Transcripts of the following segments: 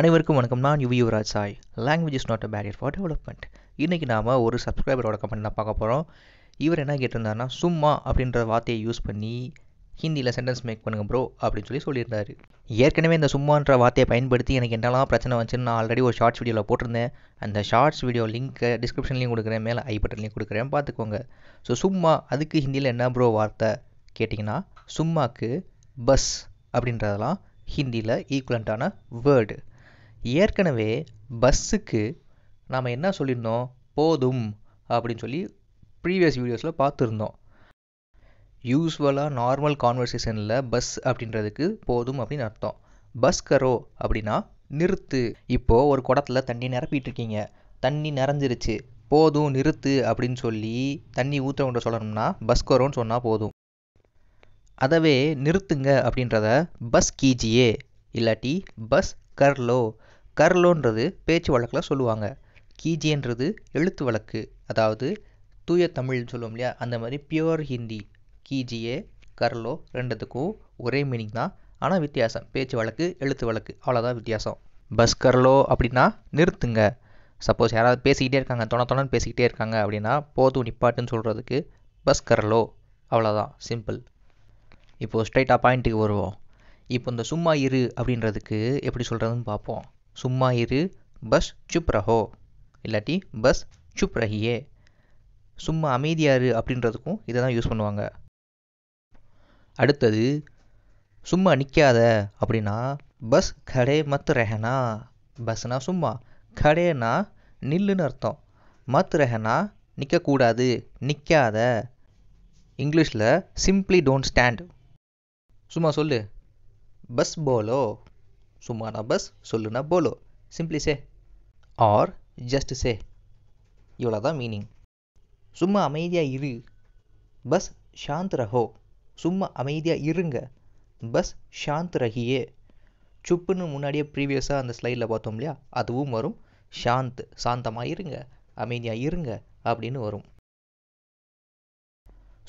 அனைவருக்கும் வணக்கம் நான் Yuvi Yuvaraj Sai language is not a barrier for development இன்றைக்கி நாம் ஒரு சப்ஸ்கிரைபரோட கமெண்ட் தான் பார்க்க போகிறோம் இவர் என்ன கேட்டிருந்தாருன்னா சும்மா அப்படின்ற வார்த்தையை யூஸ் பண்ணி ஹிந்தியில் சென்டென்ஸ் மேக் பண்ணுங்க ப்ரோ அப்படின்னு சொல்லி சொல்லியிருந்தார் ஏற்கனவே இந்த சும்மான்ற வார்த்தையை பயன்படுத்தி எனக்கு என்னெல்லாம் பிரச்சனை வந்துச்சுன்னு நான் ஆல்ரெடி ஒரு ஷார்ட்ஸ் வீடியோவில் போட்டிருந்தேன் அந்த ஷார்ட்ஸ் வீடியோ லிங்க்கை டிஸ்கிரிப்ஷன்லையும் கொடுக்குறேன் மேலே ஐ பட்டன்லையும் கொடுக்குறேன் பார்த்துக்கோங்க ஸோ சும்மா அதுக்கு ஹிந்தியில் என்ன ப்ரோ வார்த்தை கேட்டிங்கன்னா சும்மாக்கு பஸ் அப்படின்றதெல்லாம் ஹிந்தியில் ஈக்குவலண்ட்டான வேர்டு ஏற்கனவே பஸ்ஸுக்கு நாம் என்ன சொல்லியிருந்தோம் போதும் அப்படின்னு சொல்லி ப்ரீவியஸ் வீடியோஸில் பார்த்துருந்தோம் யூஸ்வலாக நார்மல் கான்வர்சேஷனில் பஸ் அப்படின்றதுக்கு போதும் அப்படின்னு அர்த்தம் பஸ் கரோ அப்படின்னா நிறுத்து இப்போது ஒரு குடத்தில் தண்ணி நிரப்பிட்டு இருக்கீங்க தண்ணி நிறைஞ்சிருச்சு போதும் நிறுத்து அப்படின்னு சொல்லி தண்ணி ஊற்றவங்க சொல்லணும்னா பஸ் கரோன்னு சொன்னால் போதும் அதவே நிறுத்துங்க அப்படின்றத பஸ் கீஜியே இல்லாட்டி பஸ் கர்லோ கர்லோன்றது பேச்சு வழக்கில் சொல்லுவாங்க கீஜேன்றது எழுத்து வழக்கு அதாவது தூய தமிழ்னு சொல்லுவோம் இல்லையா அந்த மாதிரி பியோர் ஹிந்தி கீஜியே கர்லோ ரெண்டுத்துக்கும் ஒரே மீனிங் தான் ஆனால் வித்தியாசம் பேச்சு வழக்கு எழுத்து வழக்கு அவ்வளோதான் வித்தியாசம் பஸ் கர்லோ அப்படின்னா நிறுத்துங்க சப்போஸ் யாராவது பேசிக்கிட்டே இருக்காங்க தொண தொணன்னு பேசிக்கிட்டே இருக்காங்க அப்படின்னா போதும் நிப்பாட்டுன்னு சொல்கிறதுக்கு பஸ் கர்லோ அவ்வளோதான் சிம்பிள் இப்போது ஸ்ட்ரைட்டாக பாயிண்ட்டுக்கு வருவோம் இப்போ இந்த சும்மா இரு அப்படின்றதுக்கு எப்படி சொல்கிறதுன்னு பார்ப்போம் சும்மா இரு பஸ் சுப் ரஹோ இல்லாட்டி பஸ் சுப் ரஹியே சும்மா அமைதியாரு அப்படின்றதுக்கும் இதை தான் யூஸ் பண்ணுவாங்க அடுத்தது சும்மா நிற்காத அப்படின்னா பஸ் கடே மத் ரெஹனா பஸ்னா சும்மா கடேனா நில்லுன்னு அர்த்தம் மத் ரெஹனா நிற்கக்கூடாது நிற்காத இங்கிலீஷில் சிம்ப்ளி டோன்ட் ஸ்டாண்ட் சும்மா சொல்லு பஸ் போலோ சும்மா நான் பஸ் சொல்லுனா போலோ simply say or just say இவ்வளோ தான் மீனிங் சும்மா அமைதியாக இரு பஸ் ஷாந்த் ரஹோ சும்மா அமைதியாக இருங்க பஸ் ஷாந்த் ரஹியே சுப்புன்னு முன்னாடியே ப்ரீவியஸாக அந்த ஸ்லைடில் பார்த்தோம் இல்லையா அதுவும் வரும் ஷாந்த் சாந்தமாக இருங்க அமைதியாக இருங்க அப்படின்னு வரும்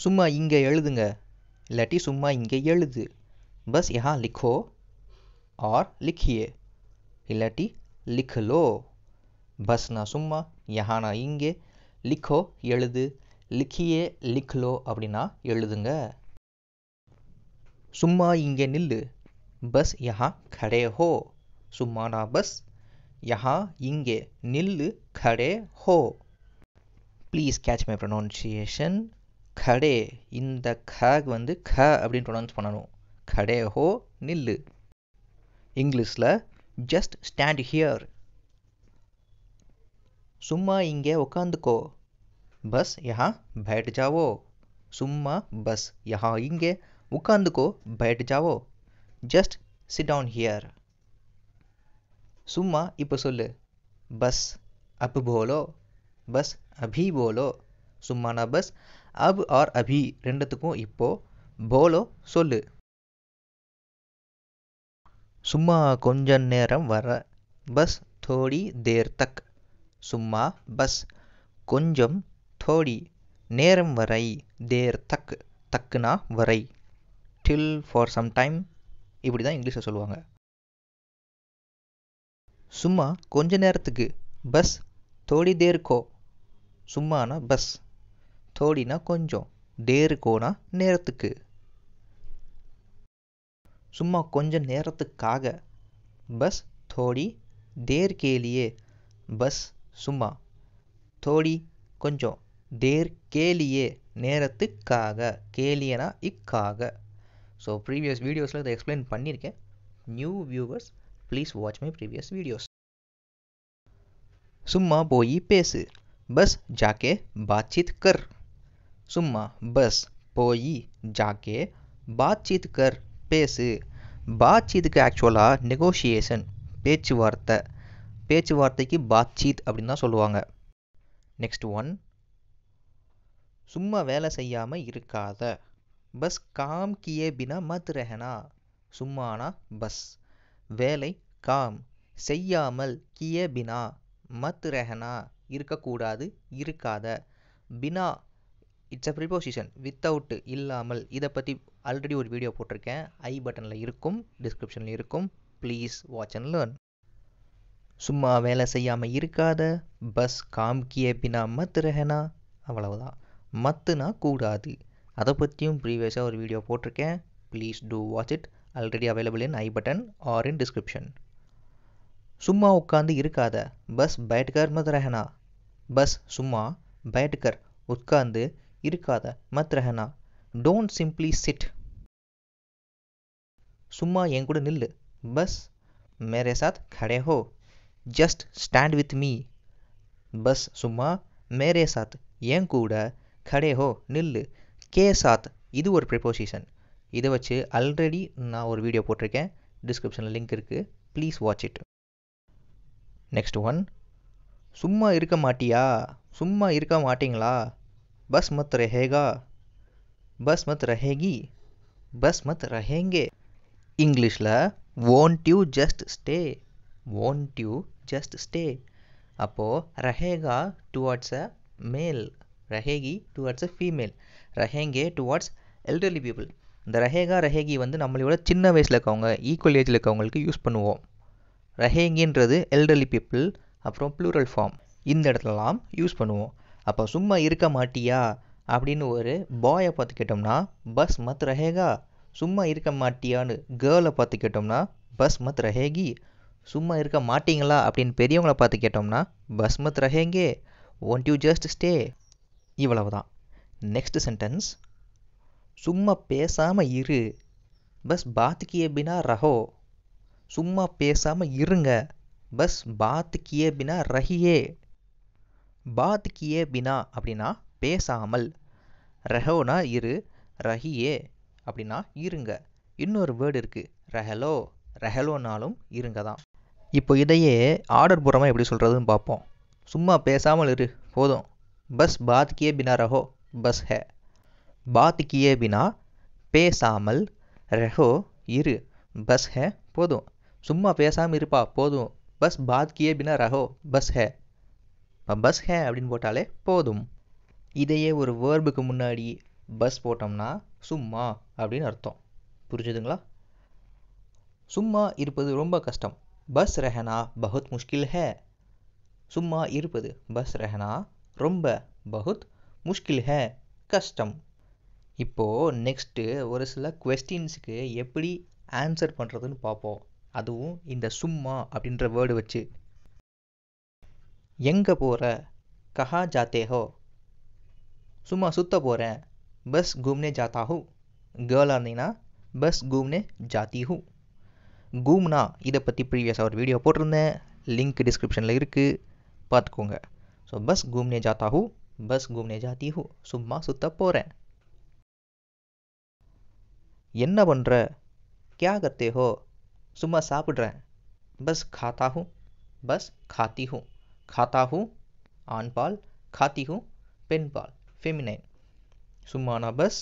சும்மா இங்கே எழுதுங்க இல்லாட்டி சும்மா இங்கே எழுது பஸ் யஹா லிக்கோ और लिखिए இல்லாட்டி லிக்லோ பஸ்னா சும்மா யஹானா இங்கே லிக்கோ எழுது லிக்கியே லிக்லோ அப்படின்னா எழுதுங்க சும்மா இங்கே நில்லு பஸ் யஹா கடே ஹோ சும்மானா பஸ் யஹா இங்கே நில்லு கடே ஹோ ப்ளீஸ் கேட்ச் மை ப்ரொனவுன்சியேஷன் கடே இந்த க வந்து க அப்படின்னு ப்ரொனவுன்ஸ் பண்ணணும் கடே ஹோ நில்லு इंग्लिश जस्ट स्टैंड हियर सुम्मा इंगे उको बस यहाँ बैठ जाओ सुम्मा बस यहाँ इंगे उको बैठ जाओ जस्ट सिट डाउन हियर सुम्मा इल बस अब बोलो बस अभी बोलो सुम्मा ना बस अब और अभी रेडत इो बोलो सोल சும்மா கொஞ்ச நேரம் வர பஸ் தோடி தேர் தக் சும்மா பஸ் கொஞ்சம் தோடி நேரம் வரை தேர் தக் தக்குனா வரை டில் ஃபார் சம் டைம் இப்படி தான் இங்கிலீஷில் சொல்லுவாங்க சும்மா கொஞ்ச நேரத்துக்கு பஸ் தோடி கோ சும்மானா பஸ் தோடினா கொஞ்சம் கோனா நேரத்துக்கு சும்மா கொஞ்ச நேரத்துக்காக बस थोड़ी देर के लिए बस சும்மா थोड़ी கொஞ்சம் தேர் கேலியே நேரத்துக்காக கேலியனா இக்காக ஸோ ப்ரீவியஸ் வீடியோஸில் இதை எக்ஸ்பிளைன் பண்ணியிருக்கேன் new viewers please watch my previous videos சும்மா போய் பேசு बस जाके बातचीत कर सुम्मा बस पोई जाके बातचीत कर பேசு இதுக்கு ஆக்சுவலாக நெகோஷியேஷன் பேச்சுவார்த்தை பேச்சுவார்த்தைக்கு சீத் அப்படின்னு தான் சொல்லுவாங்க நெக்ஸ்ட் ஒன் சும்மா வேலை செய்யாமல் இருக்காத பஸ் காம் கியே பினா மத் ரஹனா சும்மானா பஸ் வேலை காம் செய்யாமல் கியே பினா மத் ரஹனா இருக்கக்கூடாது இருக்காத பினா இட்ஸ் அ ப்ரிபோசிஷன் வித்தவுட் இல்லாமல் இதை பற்றி ஆல்ரெடி ஒரு வீடியோ போட்டிருக்கேன் ஐ பட்டனில் இருக்கும் டிஸ்கிரிப்ஷனில் இருக்கும் ப்ளீஸ் வாட்ச் அண்ட் லேர்ன் சும்மா வேலை செய்யாமல் இருக்காத பஸ் காம்கியே பினா மத்து ரெஹனா அவ்வளவுதான் மத்துனா கூடாது அதை பற்றியும் ப்ரீவியஸாக ஒரு வீடியோ போட்டிருக்கேன் please do watch it already available in I button or in description சும்மா உட்காந்து இருக்காத பஸ் பேட்கர் மத்து ரெஹனா பஸ் சும்மா பேட்கர் உட்காந்து இருக்காத மத் ரஹனா டோன்ட் சிம்ப்ளி சிட் சும்மா என் கூட நில்லு பஸ் மேரே சாத் கடே ஹோ ஜஸ்ட் ஸ்டாண்ட் வித் மீ பஸ் சும்மா மேரே சாத் என் கூட கடே ஹோ நில்லு கே சாத் இது ஒரு ப்ரிப்போசிஷன் இதை வச்சு ஆல்ரெடி நான் ஒரு வீடியோ போட்டிருக்கேன் டிஸ்கிரிப்ஷனில் லிங்க் இருக்குது please watch it next one சும்மா இருக்க மாட்டியா சும்மா இருக்க மாட்டிங்களா பஸ் மத் ரஹேகா பஸ் மத் ரஹேகி பஸ் மத் ரஹேங்கே இங்கிலீஷில் won't you just stay won't you just stay அப்போது ரஹேகா டுவார்ட்ஸ் அ மேல் ரஹேகி டுவார்ட்ஸ் அ ஃபீமேல் ரஹேங்கே டுவார்ட்ஸ் எல்டர்லி பீப்புள் இந்த ரஹேகா ரஹேகி வந்து நம்மளோட சின்ன வயசில் இருக்கவங்க ஈக்குவல் ஏஜில் இருக்கவங்களுக்கு யூஸ் பண்ணுவோம் ரஹேங்கின்றது எல்டர்லி பீப்புள் அப்புறம் ப்ளூரல் ஃபார்ம் இந்த இடத்துலலாம் யூஸ் பண்ணுவோம் அப்போ சும்மா இருக்க மாட்டியா அப்படின்னு ஒரு பாயை பார்த்து கேட்டோம்னா பஸ் மத் ரஹேகா சும்மா இருக்க மாட்டியான்னு கேர்ளை பார்த்து கேட்டோம்னா பஸ் மத் ரஹேகி சும்மா இருக்க மாட்டிங்களா அப்படின்னு பெரியவங்கள பார்த்து கேட்டோம்னா பஸ் மத் ரஹேங்கே ஒன்ட் யூ ஜஸ்ட் ஸ்டே இவ்வளவு தான் நெக்ஸ்ட் சென்டென்ஸ் சும்மா பேசாமல் இரு பஸ் பாத்துக்கிய பினா ரஹோ சும்மா பேசாமல் இருங்க பஸ் பாத்துக்கிய பினா ரஹியே பாத் கியே பினா அப்படின்னா பேசாமல் ரெஹோனா இரு ரஹியே அப்படின்னா இருங்க இன்னொரு வேர்டு இருக்குது ரஹலோ ரஹலோனாலும் இருங்க தான் இப்போ இதையே ஆர்டர் போடுறமா எப்படி சொல்கிறதுன்னு பார்ப்போம் சும்மா பேசாமல் இரு போதும் பஸ் பாத் கியே பினா ரஹோ பஸ் ஹே பாத் கியே பினா பேசாமல் ரஹோ இரு பஸ் ஹே போதும் சும்மா பேசாமல் இருப்பா போதும் பஸ் பாத் கியே பினா ரஹோ பஸ் ஹே பஸ் ஹே அப்படின்னு போட்டாலே போதும் இதையே ஒரு வேர்புக்கு முன்னாடி பஸ் போட்டோம்னா சும்மா அப்படின்னு அர்த்தம் புரிஞ்சுதுங்களா சும்மா இருப்பது ரொம்ப கஷ்டம் பஸ் ரெஹனா பகுத் முஷ்கில் ஹே சும்மா இருப்பது பஸ் ரஹனா ரொம்ப பகுத் முஷ்கில் ஹே கஷ்டம் இப்போது நெக்ஸ்ட்டு ஒரு சில கொஸ்டின்ஸுக்கு எப்படி ஆன்சர் பண்ணுறதுன்னு பார்ப்போம் அதுவும் இந்த சும்மா அப்படின்ற வேர்டு வச்சு எங்கே போகிற கஹா ஜாத்தே ஹோ சும்மா சுத்த போகிறேன் பஸ் घूमने जाता हूँ கேர்ள் இருந்தீங்கன்னா பஸ் घूमने ஜாத்தி ஹூ கூம்னா இதை பற்றி ப்ரீவியஸாக ஒரு வீடியோ போட்டிருந்தேன் லிங்க் டிஸ்கிரிப்ஷனில் இருக்குது பார்த்துக்கோங்க ஸோ பஸ் घूमने जाता हूँ பஸ் घूमने जाती हूँ சும்மா சுத்த போகிறேன் என்ன பண்ணுற क्या करते हो சும்மா சாப்பிட்றேன் பஸ் खाता हूँ பஸ் खाती हूँ காத்தாஹூ ஆண்பால் காத்திஹூ பெண்பால் ஃபெமினைன் சும்மா நான் பஸ்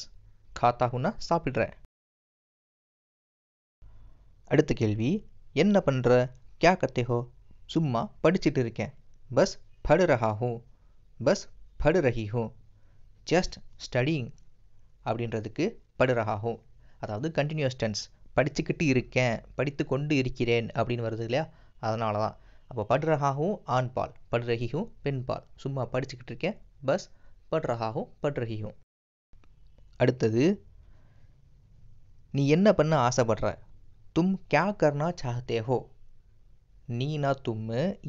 காத்தாஹுனா சாப்பிட்றேன் அடுத்த கேள்வி என்ன பண்ணுற கே கத்தேஹோ சும்மா படிச்சுட்டு இருக்கேன் பஸ் படு ரஹா ஹூ பஸ் படு ரஹி ஹூ ஜஸ்ட் ஸ்டடிங் அப்படின்றதுக்கு படு ரஹா ஹூ அதாவது கண்டினியூஸ் டென்ஸ் படிச்சுக்கிட்டு இருக்கேன் படித்து கொண்டு இருக்கிறேன் அப்படின்னு வருது இல்லையா அதனால தான் அப்போ படுறகாகவும் ஆண் பால் பட்ரஹிஹும் பெண் பால் சும்மா படிச்சுக்கிட்டு இருக்கேன் பஸ் படுறகாகவும் பட்ரஹிஹும் அடுத்தது நீ என்ன பண்ண ஆசைப்படுற தும் கே கர்னா சாகத்தே ஹோ நான் தும்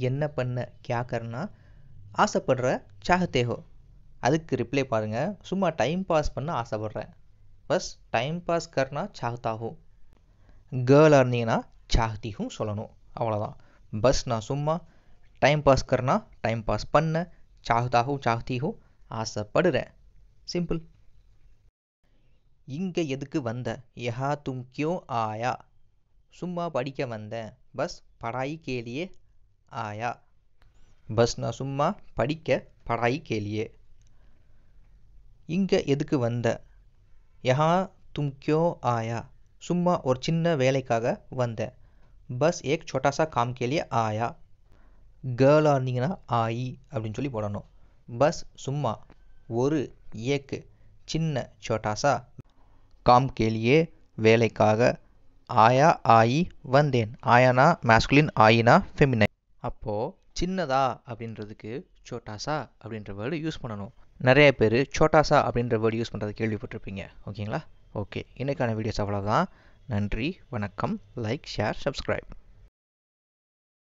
என்ன பண்ண கே கர்னா ஆசைப்படுற சாகத்தே ஹோ அதுக்கு ரிப்ளை பாருங்கள் சும்மா டைம் பாஸ் பண்ண ஆசைப்படுறேன் பஸ் டைம் பாஸ் கர்னா சாகத்தாகும் கேர்ளாக இருந்தீங்கன்னா சாகத்திகும் சொல்லணும் அவ்வளோதான் பஸ் நான் சும்மா டைம் பாஸ் करना டைம் பாஸ் பண்ண சாஹ்தா ஹூ ஆசைப்படுறேன் சிம்பிள் இங்கே எதுக்கு வந்த யஹா தும் கியோ ஆயா சும்மா படிக்க வந்தேன் பஸ் படாயி கேலியே ஆயா பஸ் நான் சும்மா படிக்க படாயி கேலியே இங்கே எதுக்கு வந்த யஹா தும் கியோ ஆயா சும்மா ஒரு சின்ன வேலைக்காக வந்தேன் பஸ் ஏக் சோட்டாசா காம்கேலியே ஆயா கேர்ளாக இருந்தீங்கன்னா ஆயி அப்படின்னு சொல்லி போடணும் பஸ் சும்மா ஒரு ஏக்கு சின்ன சோட்டாசா கேலியே வேலைக்காக ஆயா ஆயி வந்தேன் ஆயானா மேஸ்குலின் ஆயினா ஃபெமினை அப்போது சின்னதா அப்படின்றதுக்கு சோட்டாசா அப்படின்ற வேர்டு யூஸ் பண்ணணும் நிறைய பேர் சோட்டாசா அப்படின்ற வேர்டு யூஸ் பண்ணுறதை கேள்விப்பட்டிருப்பீங்க ஓகேங்களா ஓகே இன்றைக்கான வீடியோஸ் அவ்வளோதான் நன்றி வணக்கம் லைக் ஷேர் சப்ஸ்கிரைப்